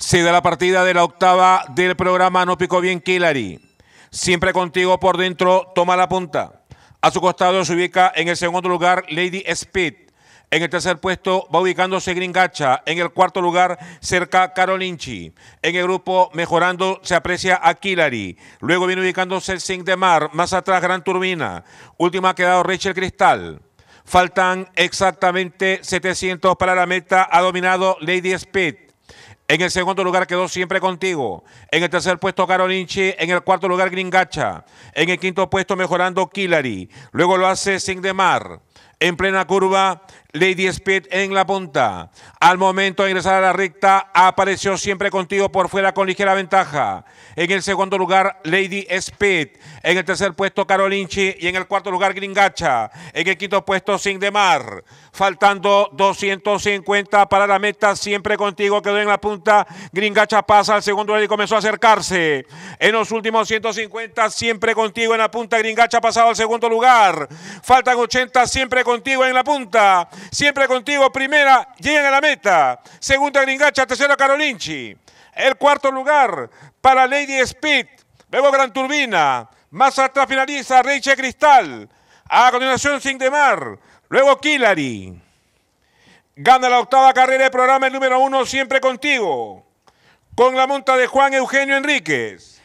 Se da la partida de la octava del programa No Picó Bien Killary. Siempre contigo por dentro, toma la punta. A su costado se ubica en el segundo lugar Lady Speed. En el tercer puesto va ubicándose Gringacha. En el cuarto lugar, cerca Carolinchi. En el grupo mejorando se aprecia a Killary. Luego viene ubicándose el de Mar. Más atrás, Gran Turbina. Última ha quedado Rachel Cristal. Faltan exactamente 700 para la meta. Ha dominado Lady Speed. En el segundo lugar quedó siempre contigo. En el tercer puesto Carolinchi. En el cuarto lugar Gringacha. En el quinto puesto mejorando Killary. Luego lo hace Sin Demar en plena curva, Lady Speed en la punta. Al momento de ingresar a la recta, apareció siempre contigo por fuera con ligera ventaja. En el segundo lugar, Lady Speed. En el tercer puesto, Carolinchi. Y en el cuarto lugar, Gringacha. En el quinto puesto, Sindemar. Faltando 250 para la meta, siempre contigo quedó en la punta. Gringacha pasa al segundo lugar y comenzó a acercarse. En los últimos 150, siempre contigo en la punta. Gringacha ha pasado al segundo lugar. Faltan 80, siempre siempre contigo en la punta, siempre contigo primera, llegan a la meta, segunda Gringacha, tercera Carolinchi, el cuarto lugar para Lady Speed, luego Gran Turbina, más atrás finaliza Reiche Cristal, a continuación Sindemar, luego Killary. Gana la octava carrera del programa el número uno, siempre contigo, con la monta de Juan Eugenio Enríquez.